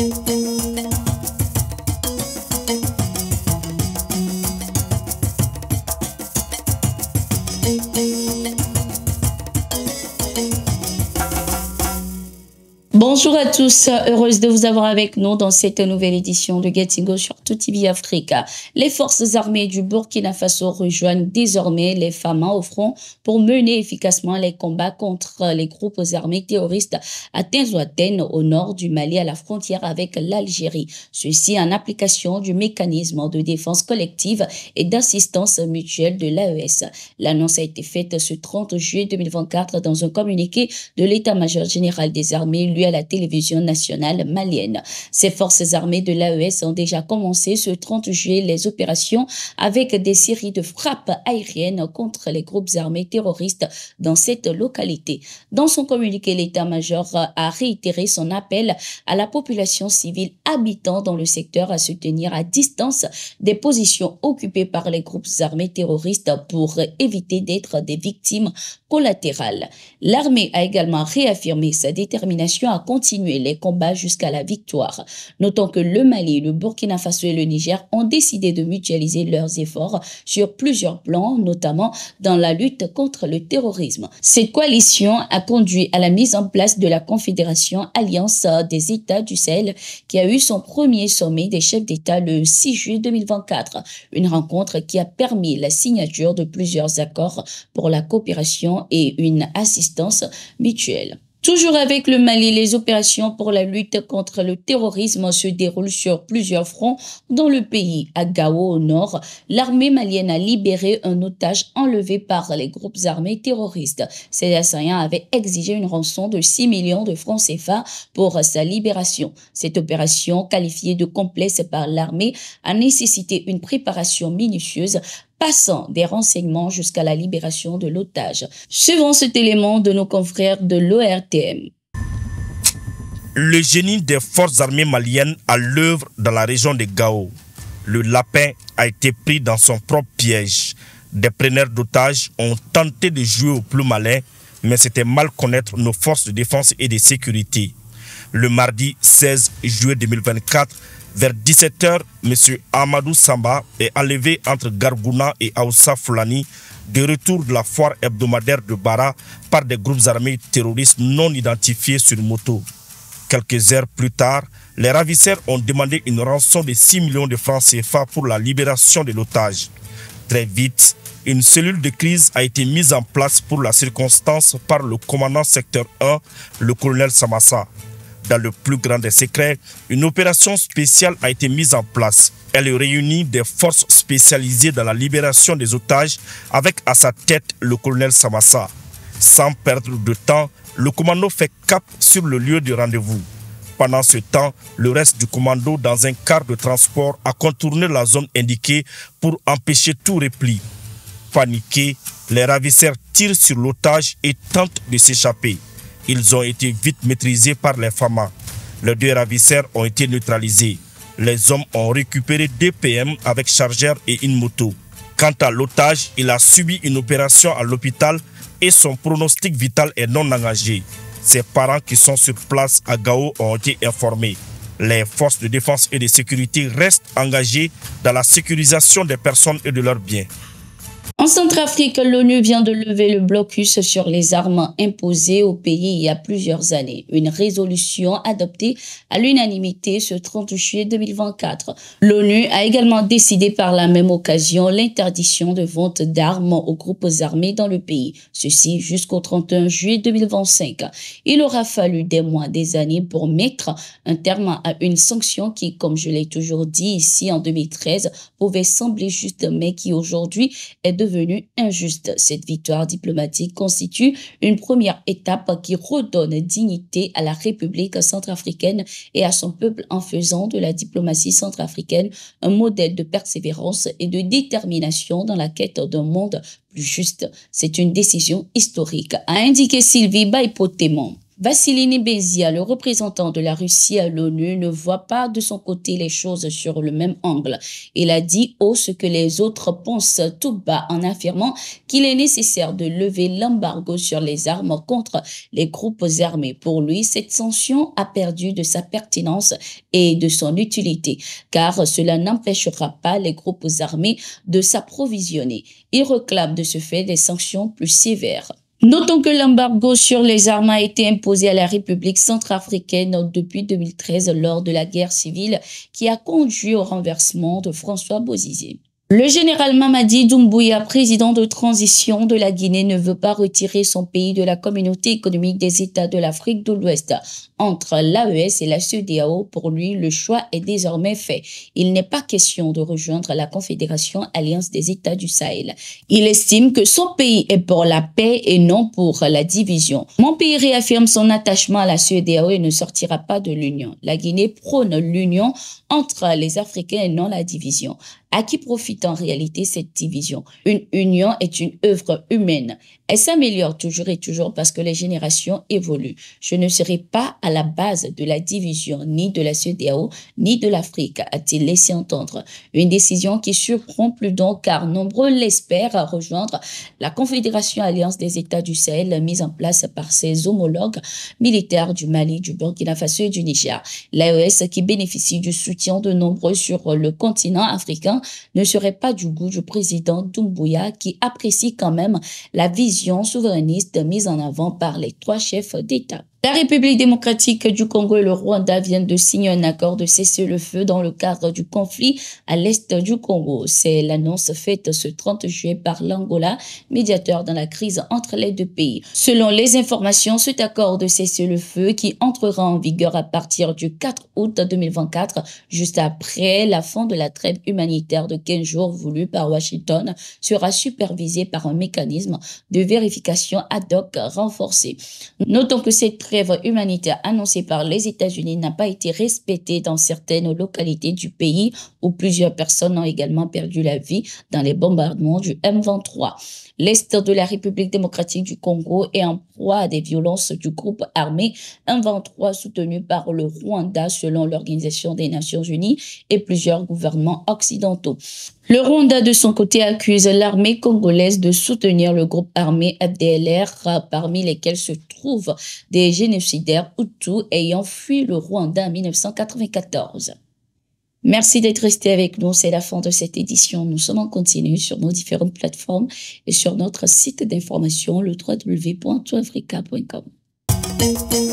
Thank you. tous, heureuse de vous avoir avec nous dans cette nouvelle édition de Getting Go sur Tout TV Africa. Les forces armées du Burkina Faso rejoignent désormais les femmes au front pour mener efficacement les combats contre les groupes armés terroristes à Tenzouaten au nord du Mali à la frontière avec l'Algérie. Ceci en application du mécanisme de défense collective et d'assistance mutuelle de l'AES. L'annonce a été faite ce 30 juillet 2024 dans un communiqué de l'état-major général des armées lu à la télévision nationale malienne. Ces forces armées de l'AES ont déjà commencé ce 30 juillet les opérations avec des séries de frappes aériennes contre les groupes armés terroristes dans cette localité. Dans son communiqué, l'état-major a réitéré son appel à la population civile habitant dans le secteur à se tenir à distance des positions occupées par les groupes armés terroristes pour éviter d'être des victimes collatérales. L'armée a également réaffirmé sa détermination à continuer les combats jusqu'à la victoire. Notons que le Mali, le Burkina Faso et le Niger ont décidé de mutualiser leurs efforts sur plusieurs plans, notamment dans la lutte contre le terrorisme. Cette coalition a conduit à la mise en place de la Confédération Alliance des États du Sahel qui a eu son premier sommet des chefs d'État le 6 juillet 2024, une rencontre qui a permis la signature de plusieurs accords pour la coopération et une assistance mutuelle. Toujours avec le Mali, les opérations pour la lutte contre le terrorisme se déroulent sur plusieurs fronts dans le pays. À Gao, au nord, l'armée malienne a libéré un otage enlevé par les groupes armés terroristes. Ces assaillants avaient exigé une rançon de 6 millions de francs CFA pour sa libération. Cette opération, qualifiée de complexe par l'armée, a nécessité une préparation minutieuse passant des renseignements jusqu'à la libération de l'otage. Suivons cet élément de nos confrères de l'ORTM. Le génie des forces armées maliennes à l'œuvre dans la région de Gao. Le lapin a été pris dans son propre piège. Des preneurs d'otages ont tenté de jouer au plus malin, mais c'était mal connaître nos forces de défense et de sécurité le mardi 16 juillet 2024. Vers 17h, M. Amadou Samba est enlevé entre Gargouna et Aoussa Fulani de retour de la foire hebdomadaire de Bara par des groupes armés terroristes non identifiés sur moto. Quelques heures plus tard, les ravisseurs ont demandé une rançon de 6 millions de francs CFA pour la libération de l'otage. Très vite, une cellule de crise a été mise en place pour la circonstance par le commandant secteur 1, le colonel Samassa dans le plus grand des secrets, une opération spéciale a été mise en place. Elle réunit des forces spécialisées dans la libération des otages avec à sa tête le colonel Samassa. Sans perdre de temps, le commando fait cap sur le lieu du rendez-vous. Pendant ce temps, le reste du commando dans un car de transport a contourné la zone indiquée pour empêcher tout repli. Paniqués, les ravisseurs tirent sur l'otage et tentent de s'échapper. Ils ont été vite maîtrisés par les femmes. Les deux ravisseurs ont été neutralisés. Les hommes ont récupéré deux PM avec chargeur et une moto. Quant à l'otage, il a subi une opération à l'hôpital et son pronostic vital est non engagé. Ses parents qui sont sur place à Gao ont été informés. Les forces de défense et de sécurité restent engagées dans la sécurisation des personnes et de leurs biens. En Centrafrique, l'ONU vient de lever le blocus sur les armes imposées au pays il y a plusieurs années. Une résolution adoptée à l'unanimité ce 30 juillet 2024. L'ONU a également décidé par la même occasion l'interdiction de vente d'armes aux groupes armés dans le pays. Ceci jusqu'au 31 juillet 2025. Il aura fallu des mois, des années pour mettre un terme à une sanction qui, comme je l'ai toujours dit ici en 2013, pouvait sembler juste, mais qui aujourd'hui est de injuste. Cette victoire diplomatique constitue une première étape qui redonne dignité à la République centrafricaine et à son peuple en faisant de la diplomatie centrafricaine un modèle de persévérance et de détermination dans la quête d'un monde plus juste. C'est une décision historique, a indiqué Sylvie Baipotémon. Vassilini Nebezia, le représentant de la Russie à l'ONU, ne voit pas de son côté les choses sur le même angle. Il a dit haut oh, ce que les autres pensent tout bas en affirmant qu'il est nécessaire de lever l'embargo sur les armes contre les groupes armés. Pour lui, cette sanction a perdu de sa pertinence et de son utilité, car cela n'empêchera pas les groupes armés de s'approvisionner. Il réclame de ce fait des sanctions plus sévères. Notons que l'embargo sur les armes a été imposé à la République centrafricaine depuis 2013 lors de la guerre civile qui a conduit au renversement de François Bozizé. Le général Mamadi Doumbouya, président de transition de la Guinée, ne veut pas retirer son pays de la communauté économique des États de l'Afrique de l'Ouest. Entre l'AES et la CEDEAO, pour lui, le choix est désormais fait. Il n'est pas question de rejoindre la Confédération Alliance des États du Sahel. Il estime que son pays est pour la paix et non pour la division. Mon pays réaffirme son attachement à la CEDEAO et ne sortira pas de l'Union. La Guinée prône l'union entre les Africains et non la division. À qui profite en réalité cette division Une union est une œuvre humaine. Elle s'améliore toujours et toujours parce que les générations évoluent. Je ne serai pas à la base de la division ni de la CEDEAO ni de l'Afrique, a-t-il laissé entendre. Une décision qui surprend plus donc car nombreux l'espèrent à rejoindre la Confédération Alliance des États du Sahel mise en place par ses homologues militaires du Mali, du Burkina Faso et du Niger. L'AES qui bénéficie du soutien de nombreux sur le continent africain ne serait pas du goût du président Doumbouya qui apprécie quand même la vision souverainiste mise en avant par les trois chefs d'État. La République démocratique du Congo et le Rwanda viennent de signer un accord de cessez-le-feu dans le cadre du conflit à l'est du Congo. C'est l'annonce faite ce 30 juillet par l'Angola, médiateur dans la crise entre les deux pays. Selon les informations, cet accord de cessez-le-feu qui entrera en vigueur à partir du 4 août 2024, juste après la fin de la trêve humanitaire de 15 jours voulue par Washington, sera supervisé par un mécanisme de vérification ad hoc renforcé. Notons que cette trêve humanitaire annoncée par les États-Unis n'a pas été respectée dans certaines localités du pays où plusieurs personnes ont également perdu la vie dans les bombardements du M23. L'Est de la République démocratique du Congo est en proie à des violences du groupe armé M23 soutenu par le Rwanda selon l'Organisation des Nations Unies et plusieurs gouvernements occidentaux. Le Rwanda, de son côté, accuse l'armée congolaise de soutenir le groupe armé FDLR, parmi lesquels se trouvent des génocidaires Hutus ayant fui le Rwanda en 1994. Merci d'être resté avec nous. C'est la fin de cette édition. Nous sommes en continu sur nos différentes plateformes et sur notre site d'information, le www.toafrica.com.